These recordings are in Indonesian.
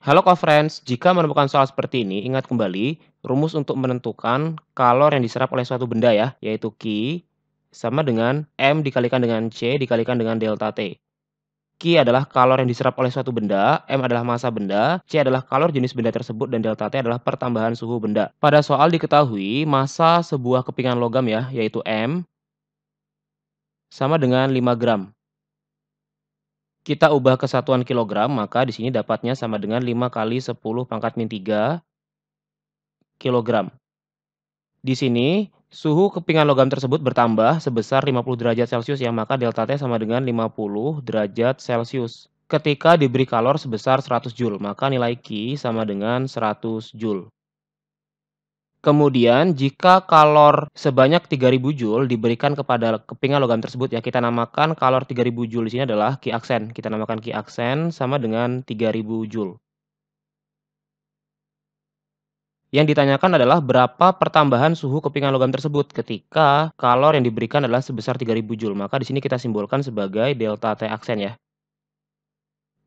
Halo co-friends, jika menemukan soal seperti ini, ingat kembali rumus untuk menentukan kalor yang diserap oleh suatu benda ya, yaitu Q sama dengan M dikalikan dengan C dikalikan dengan delta T. Q adalah kalor yang diserap oleh suatu benda, M adalah massa benda, C adalah kalor jenis benda tersebut, dan delta T adalah pertambahan suhu benda. Pada soal diketahui, massa sebuah kepingan logam ya, yaitu M, sama dengan 5 gram kita ubah ke satuan kilogram, maka di sini dapatnya sama dengan 5 kali 10 pangkat min 3 kilogram. Di sini, suhu kepingan logam tersebut bertambah sebesar 50 derajat Celcius, ya, maka delta T sama dengan 50 derajat Celcius. Ketika diberi kalor sebesar 100 Joule, maka nilai Q sama dengan 100 Joule. Kemudian jika kalor sebanyak 3000 joule diberikan kepada kepingan logam tersebut ya kita namakan kalor 3000 joule di sini adalah ki aksen. Kita namakan ki aksen sama dengan 3000 joule. Yang ditanyakan adalah berapa pertambahan suhu kepingan logam tersebut ketika kalor yang diberikan adalah sebesar 3000 joule. Maka di sini kita simbolkan sebagai delta T aksen ya.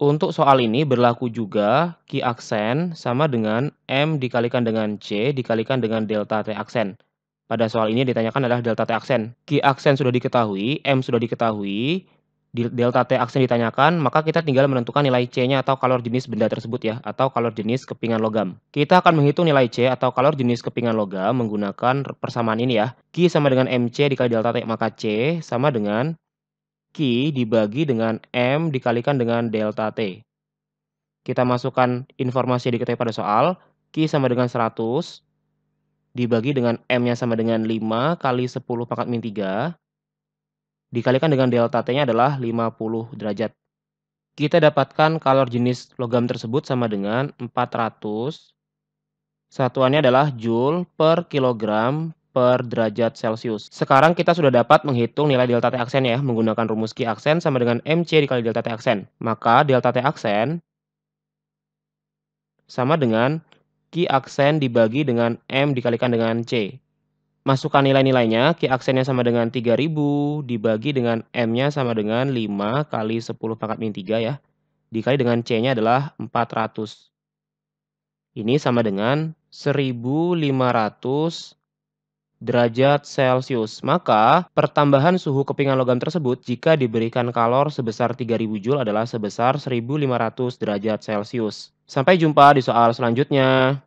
Untuk soal ini berlaku juga Q aksen sama dengan M dikalikan dengan C dikalikan dengan delta T aksen. Pada soal ini ditanyakan adalah delta T aksen. Q aksen sudah diketahui, M sudah diketahui, delta T aksen ditanyakan, maka kita tinggal menentukan nilai C-nya atau kalor jenis benda tersebut ya, atau kalor jenis kepingan logam. Kita akan menghitung nilai C atau kalor jenis kepingan logam menggunakan persamaan ini ya. Q sama dengan MC dikali delta T, maka C sama dengan Q dibagi dengan M dikalikan dengan delta T. Kita masukkan informasi yang diketahui pada soal. Q sama dengan 100. Dibagi dengan M-nya sama dengan 5 kali 10 pangkat min 3. Dikalikan dengan delta T-nya adalah 50 derajat. Kita dapatkan kalor jenis logam tersebut sama dengan 400. Satuannya adalah joule per kilogram per derajat Celcius. Sekarang kita sudah dapat menghitung nilai delta T aksen ya, menggunakan rumus Q aksen sama dengan MC dikali delta T aksen. Maka delta T aksen sama dengan Q aksen dibagi dengan M dikalikan dengan C. Masukkan nilai-nilainya, Q aksennya sama dengan 3000 dibagi dengan M-nya sama dengan 5 kali 10 pangkat min 3 ya. Dikali dengan C-nya adalah 400. Ini sama dengan 1500 derajat Celcius. Maka, pertambahan suhu kepingan logam tersebut jika diberikan kalor sebesar 3000 Joule adalah sebesar 1500 derajat Celcius. Sampai jumpa di soal selanjutnya.